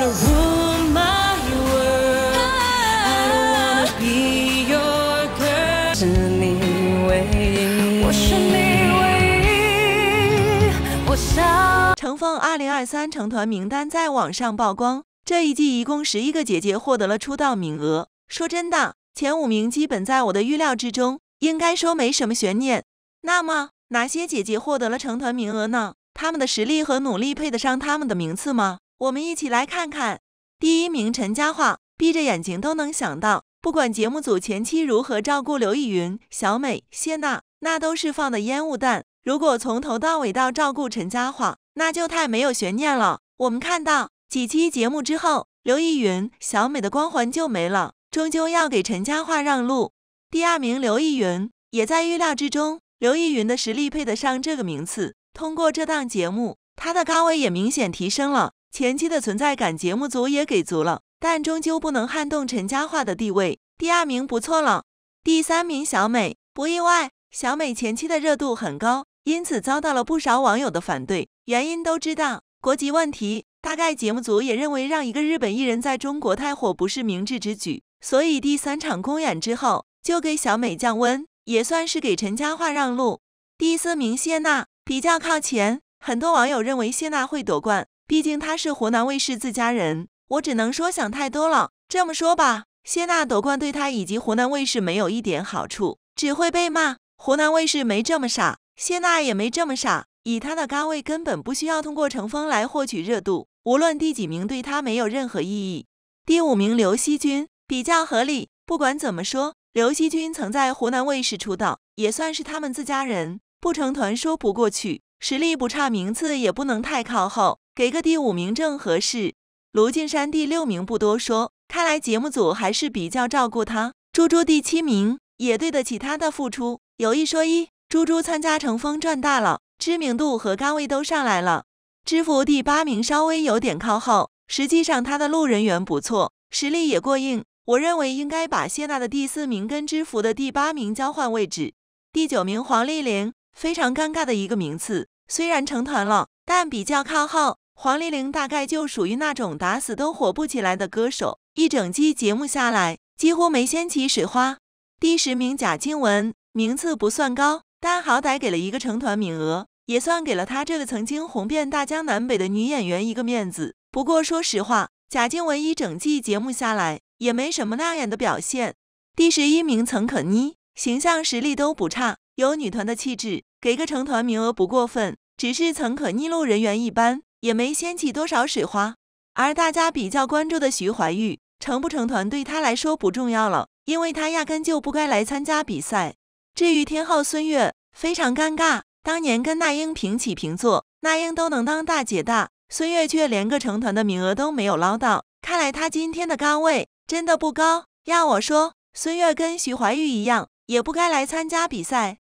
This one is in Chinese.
成风2023成团名单在网上曝光，这一季一共十一个姐姐获得了出道名额。说真的，前五名基本在我的预料之中，应该说没什么悬念。那么，哪些姐姐获得了成团名额呢？她们的实力和努力配得上她们的名次吗？我们一起来看看第一名陈嘉桦，闭着眼睛都能想到。不管节目组前期如何照顾刘亦云、小美、谢娜，那都是放的烟雾弹。如果从头到尾到照顾陈嘉桦，那就太没有悬念了。我们看到几期节目之后，刘亦云、小美的光环就没了，终究要给陈嘉桦让路。第二名刘亦云也在预料之中，刘亦云的实力配得上这个名次。通过这档节目，她的咖位也明显提升了。前期的存在感，节目组也给足了，但终究不能撼动陈嘉桦的地位。第二名不错了，第三名小美，不意外。小美前期的热度很高，因此遭到了不少网友的反对，原因都知道，国籍问题。大概节目组也认为让一个日本艺人在中国太火不是明智之举，所以第三场公演之后就给小美降温，也算是给陈嘉桦让路。第四名谢娜比较靠前，很多网友认为谢娜会夺冠。毕竟他是湖南卫视自家人，我只能说想太多了。这么说吧，谢娜夺冠对他以及湖南卫视没有一点好处，只会被骂。湖南卫视没这么傻，谢娜也没这么傻。以他的咖位，根本不需要通过乘风来获取热度，无论第几名对他没有任何意义。第五名刘惜君比较合理。不管怎么说，刘惜君曾在湖南卫视出道，也算是他们自家人，不成团说不过去。实力不差，名次也不能太靠后，给个第五名正合适。卢靖山第六名不多说，看来节目组还是比较照顾他。猪猪第七名也对得起他的付出。有一说一，猪猪参加《乘风》赚大了，知名度和咖位都上来了。知福第八名稍微有点靠后，实际上他的路人缘不错，实力也过硬，我认为应该把谢娜的第四名跟知福的第八名交换位置。第九名黄丽玲。非常尴尬的一个名次，虽然成团了，但比较靠后。黄丽玲大概就属于那种打死都火不起来的歌手，一整季节目下来几乎没掀起水花。第十名贾静雯，名次不算高，但好歹给了一个成团名额，也算给了她这个曾经红遍大江南北的女演员一个面子。不过说实话，贾静雯一整季节目下来也没什么亮眼的表现。第十一名曾可妮，形象实力都不差，有女团的气质。给个成团名额不过分，只是曾可逆路人员一般，也没掀起多少水花。而大家比较关注的徐怀钰成不成团，对他来说不重要了，因为他压根就不该来参加比赛。至于天后孙悦，非常尴尬，当年跟那英平起平坐，那英都能当大姐大，孙悦却连个成团的名额都没有捞到。看来他今天的咖位真的不高。要我说，孙悦跟徐怀玉一样，也不该来参加比赛。